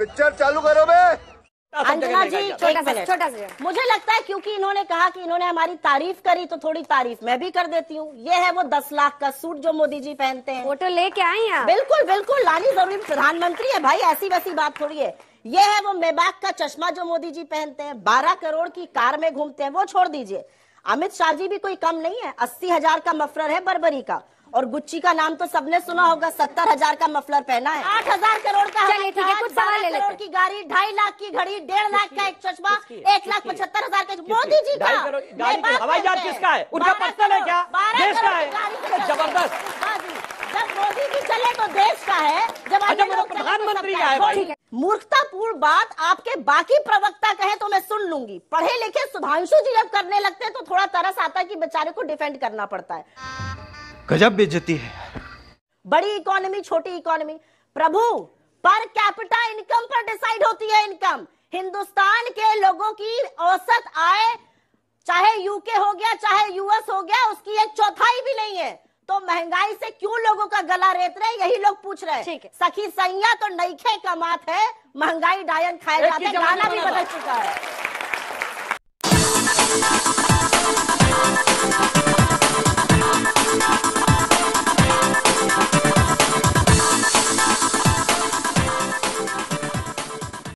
picture चालू करो बे अंजना जी छोटा सा छोटा सा मुझे लगता है क्योंकि इन्होंने कहा कि इन्होंने हमारी तारीफ करी तो थोड़ी तारीफ मैं भी कर देती हूँ ये है वो दस लाख का सूट जो मोदी जी पहनते हैं फोटो लेके आई है बिल्कुल बिल्कुल लानी जरूरी प्रधानमंत्री है भाई ऐसी वैसी बात थोड़ी है ये है वो मेबाक का चश्मा जो मोदी जी पहनते हैं बारह करोड़ की कार में घूमते हैं वो छोड़ दीजिए अमित शाह जी भी कोई कम नहीं है अस्सी हजार का मफरर है बरबरी का और गुच्ची का नाम तो सबने सुना होगा सत्तर हजार का मफलर पहना है आठ हजार करोड़ का चलिए ठीक है कुछ सवाल ले लेते की गाड़ी ढाई लाख की घड़ी डेढ़ लाख का एक चश्मा एक लाख पचहत्तर हजार का मोदी जी का हवाई जहाज किसका है उनका पर्सनल है क्या देश का अच्छा, है जबरदस्त हाँ जब मोदी जी चले तो देश का है जब अच्छा, मतलब तो प्रधानमंत्री मूर्खतापूर्ण बात आपके बाकी प्रवक्ता कहे तो मैं सुन लूंगी पढ़े लिखे सुधांशु जी जब करने लगते हैं तो थोड़ा तरस आता है कि बेचारे को डिफेंड करना पड़ता है गजब बेचती है बड़ी इकोनॉमी छोटी इकोनॉमी प्रभु पर कैपिटा इनकम पर डिसाइड होती है इनकम हिंदुस्तान के लोगों की औसत आय चाहे यूके हो गया चाहे यूएस हो गया उसकी एक चौथाई भी नहीं है तो महंगाई से क्यों लोगों का गला रेत रहे यही लोग पूछ रहे हैं सखी सैया तो नईखे का मात है महंगाई डायन खाए जाते गाना भी बदल चुका है